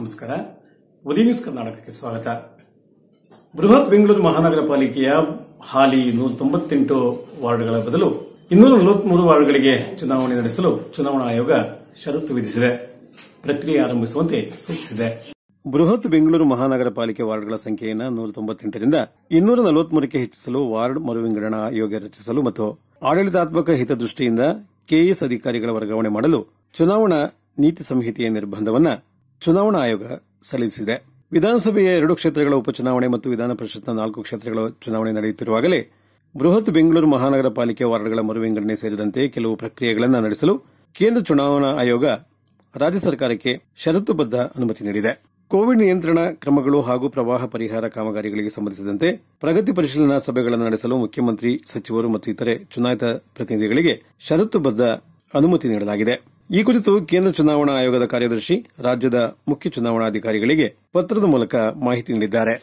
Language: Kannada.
ನಮಸ್ಕಾರ ಉದಯ ನ್ಯೂಸ್ ಕರ್ನಾಟಕಕ್ಕೆ ಸ್ವಾಗತ ಬೃಹತ್ ಬೆಂಗಳೂರು ಮಹಾನಗರ ಪಾಲಿಕೆಯ ಹಾಲಿ ನೂರ ತೊಂಬತ್ತೆಂಟು ವಾರ್ಡ್ಗಳ ಬದಲು ಇನ್ನೂರ ನಲವತ್ಮೂರು ವಾರ್ಡ್ಗಳಿಗೆ ಚುನಾವಣೆ ನಡೆಸಲು ಚುನಾವಣಾ ಆಯೋಗ ಷರತ್ತು ವಿಧಿಸಿದೆ ಪ್ರಕ್ರಿಯೆ ಆರಂಭಿಸುವಂತೆ ಸೂಚಿಸಿದೆ ಬೃಹತ್ ಬೆಂಗಳೂರು ಮಹಾನಗರ ಪಾಲಿಕೆ ವಾರ್ಡ್ಗಳ ಸಂಖ್ಯೆಯನ್ನು ನೂರ ತೊಂಬತ್ತೆಂಟರಿಂದ ಇನ್ನೂರ ನಲವತ್ಮೂರಕ್ಕೆ ಹೆಚ್ಚಿಸಲು ವಾರ್ಡ್ ಮರುವಿಂಗಡಣಾ ಆಯೋಗ ರಚಿಸಲು ಮತ್ತು ಆಡಳಿತಾತ್ಮಕ ಹಿತದೃಷ್ಟಿಯಿಂದ ಕೆಎಸ್ ಅಧಿಕಾರಿಗಳ ವರ್ಗಾವಣೆ ಮಾಡಲು ಚುನಾವಣಾ ನೀತಿ ಸಂಹಿತೆಯ ನಿರ್ಬಂಧವನ್ನು ಚುನಾವಣಾ ಆಯೋಗ ಸಲ್ಲಿಸಿದೆ ವಿಧಾನಸಭೆಯ ಎರಡು ಕ್ಷೇತ್ರಗಳ ಉಪಚುನಾವಣೆ ಮತ್ತು ವಿಧಾನ ಪರಿಷತ್ನ ನಾಲ್ಕು ಕ್ಷೇತ್ರಗಳ ಚುನಾವಣೆ ನಡೆಯುತ್ತಿರುವಾಗಲೇ ಬೃಹತ್ ಬೆಂಗಳೂರು ಮಹಾನಗರ ಪಾಲಿಕೆ ವಾರ್ಡ್ಗಳ ಮರು ವಿಂಗಡಣೆ ಸೇರಿದಂತೆ ಕೆಲವು ಪ್ರಕ್ರಿಯೆಗಳನ್ನು ನಡೆಸಲು ಕೇಂದ್ರ ಚುನಾವಣಾ ಆಯೋಗ ರಾಜ್ಯ ಸರ್ಕಾರಕ್ಕೆ ಷರತ್ತುಬದ್ದ ಅನುಮತಿ ನೀಡಿದೆ ಕೋವಿಡ್ ನಿಯಂತ್ರಣ ಕ್ರಮಗಳು ಹಾಗೂ ಪ್ರವಾಹ ಪರಿಹಾರ ಕಾಮಗಾರಿಗಳಿಗೆ ಸಂಬಂಧಿಸಿದಂತೆ ಪ್ರಗತಿ ಪರಿಶೀಲನಾ ಸಭೆಗಳನ್ನು ನಡೆಸಲು ಮುಖ್ಯಮಂತ್ರಿ ಸಚಿವರು ಮತ್ತು ಇತರೆ ಚುನಾಯಿತ ಪ್ರತಿನಿಧಿಗಳಿಗೆ ಷರತ್ತುಬದ್ದ ಅನುಮತಿ ನೀಡಲಾಗಿದೆ ಈ ಕುರಿತು ಕೇಂದ್ರ ಚುನಾವಣಾ ಆಯೋಗದ ಕಾರ್ಯದರ್ಶಿ ರಾಜ್ಯದ ಮುಖ್ಯ ಚುನಾವಣಾಧಿಕಾರಿಗಳಿಗೆ ಪತ್ರದ ಮೂಲಕ ಮಾಹಿತಿ ನೀಡಿದ್ದಾರೆ